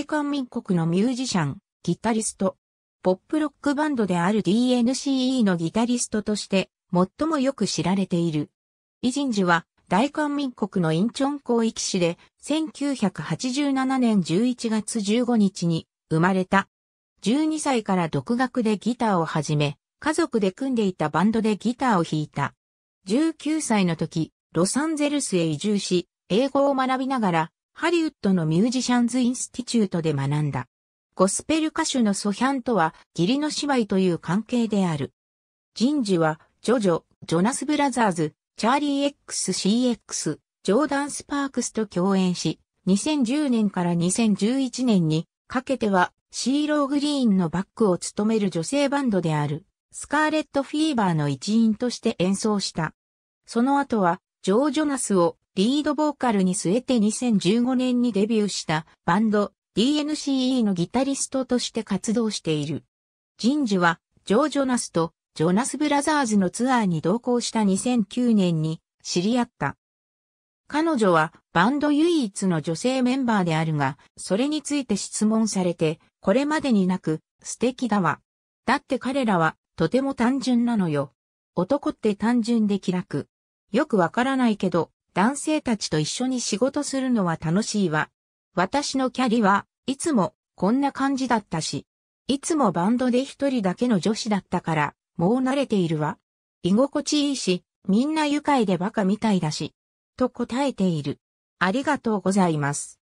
大韓民国のミュージシャン、ギタリスト。ポップロックバンドである DNCE のギタリストとして、最もよく知られている。イジンジは、大韓民国のインチョン広域市で、1987年11月15日に生まれた。12歳から独学でギターを始め、家族で組んでいたバンドでギターを弾いた。19歳の時、ロサンゼルスへ移住し、英語を学びながら、ハリウッドのミュージシャンズ・インスティチュートで学んだ。ゴスペル歌手のソヒャンとは義理の姉妹という関係である。人事は、ジョジョ、ジョナス・ブラザーズ、チャーリー XCX、ジョーダン・スパークスと共演し、2010年から2011年にかけてはシーロー・グリーンのバックを務める女性バンドであるスカーレット・フィーバーの一員として演奏した。その後はジョー・ジョナスをリードボーカルに据えて2015年にデビューしたバンド DNCE のギタリストとして活動している。ジンジはジョー・ジョナスとジョナス・ブラザーズのツアーに同行した2009年に知り合った。彼女はバンド唯一の女性メンバーであるが、それについて質問されて、これまでになく素敵だわ。だって彼らはとても単純なのよ。男って単純で気楽。よくわからないけど、男性たちと一緒に仕事するのは楽しいわ。私のキャリはいつもこんな感じだったし、いつもバンドで一人だけの女子だったから、もう慣れているわ。居心地いいし、みんな愉快でバカみたいだし、と答えている。ありがとうございます。